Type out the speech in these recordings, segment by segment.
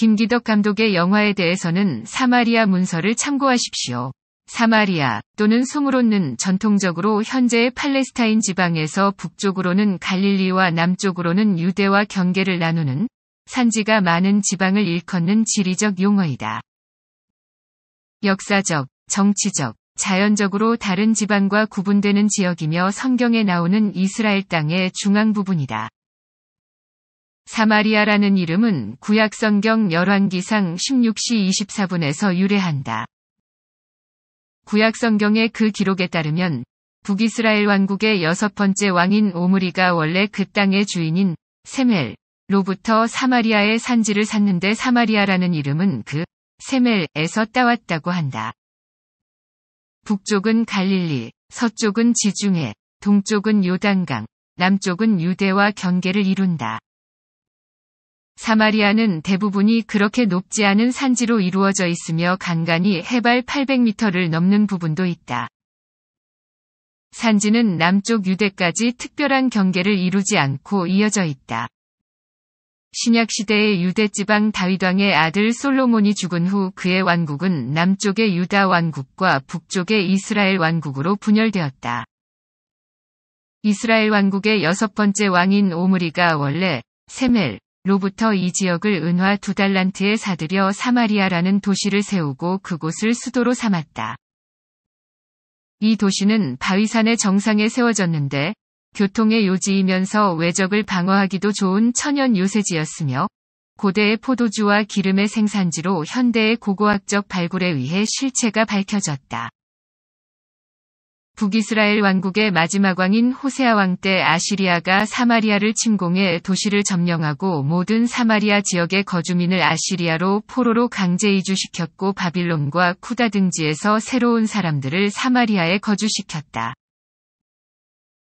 김기덕 감독의 영화에 대해서는 사마리아 문서를 참고하십시오. 사마리아 또는 소물론는 전통적으로 현재의 팔레스타인 지방에서 북쪽으로는 갈릴리와 남쪽으로는 유대와 경계를 나누는 산지가 많은 지방을 일컫는 지리적 용어이다. 역사적, 정치적, 자연적으로 다른 지방과 구분되는 지역이며 성경에 나오는 이스라엘 땅의 중앙 부분이다. 사마리아라는 이름은 구약성경 열왕기상 16시 24분에서 유래한다. 구약성경의 그 기록에 따르면 북이스라엘 왕국의 여섯 번째 왕인 오므리가 원래 그 땅의 주인인 세멜로부터 사마리아의 산지를 샀는데 사마리아라는 이름은 그 세멜에서 따왔다고 한다. 북쪽은 갈릴리, 서쪽은 지중해, 동쪽은 요단강, 남쪽은 유대와 경계를 이룬다. 사마리아는 대부분이 그렇게 높지 않은 산지로 이루어져 있으며 간간히 해발 800m를 넘는 부분도 있다. 산지는 남쪽 유대까지 특별한 경계를 이루지 않고 이어져 있다. 신약시대의 유대 지방 다윗왕의 아들 솔로몬이 죽은 후 그의 왕국은 남쪽의 유다 왕국과 북쪽의 이스라엘 왕국으로 분열되었다. 이스라엘 왕국의 여섯 번째 왕인 오므리가 원래 세멜, 로부터 이 지역을 은화 두 달란트에 사들여 사마리아라는 도시를 세우고 그곳을 수도로 삼았다. 이 도시는 바위산의 정상에 세워졌는데 교통의 요지이면서 외적을 방어하기도 좋은 천연 요새지였으며 고대의 포도주와 기름의 생산지로 현대의 고고학적 발굴에 의해 실체가 밝혀졌다. 북이스라엘 왕국의 마지막 왕인 호세아 왕 때 아시리아가 사마리아를 침공해 도시를 점령하고 모든 사마리아 지역의 거주민을 아시리아로 포로로 강제 이주시켰고 바빌론과 쿠다 등지에서 새로운 사람들을 사마리아에 거주시켰다.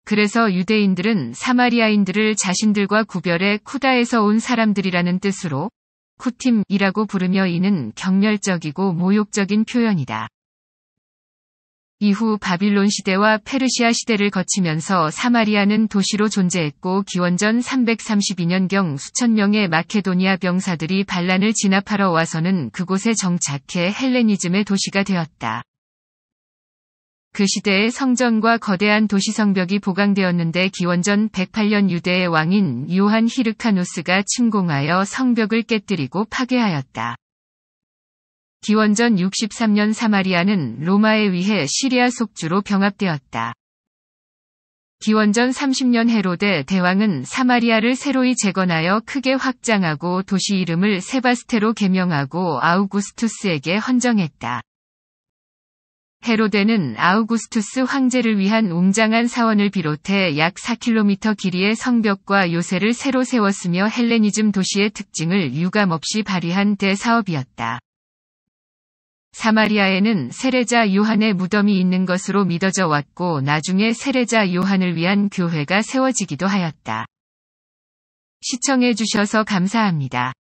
그래서 유대인들은 사마리아인들을 자신들과 구별해 쿠다에서 온 사람들이라는 뜻으로 쿠팀이라고 부르며 이는 격렬적이고 모욕적인 표현이다. 이후 바빌론 시대와 페르시아 시대를 거치면서 사마리아는 도시로 존재했고 기원전 332년경 수천 명의 마케도니아 병사들이 반란을 진압하러 와서는 그곳에 정착해 헬레니즘의 도시가 되었다. 그시대의 성전과 거대한 도시성벽이 보강되었는데 기원전 108년 유대의 왕인 요한 히르카노스가 침공하여 성벽을 깨뜨리고 파괴하였다. 기원전 63년 사마리아는 로마에 의해 시리아 속주로 병합되었다. 기원전 30년 헤로데 대왕은 사마리아를 새로이 재건하여 크게 확장하고 도시 이름을 세바스테로 개명하고 아우구스투스에게 헌정했다. 헤로데는 아우구스투스 황제를 위한 웅장한 사원을 비롯해 약 4km 길이의 성벽과 요새를 새로 세웠으며 헬레니즘 도시의 특징을 유감없이 발휘한 대사업이었다. 사마리아에는 세례자 요한의 무덤이 있는 것으로 믿어져 왔고 나중에 세례자 요한을 위한 교회가 세워지기도 하였다. 시청해주셔서 감사합니다.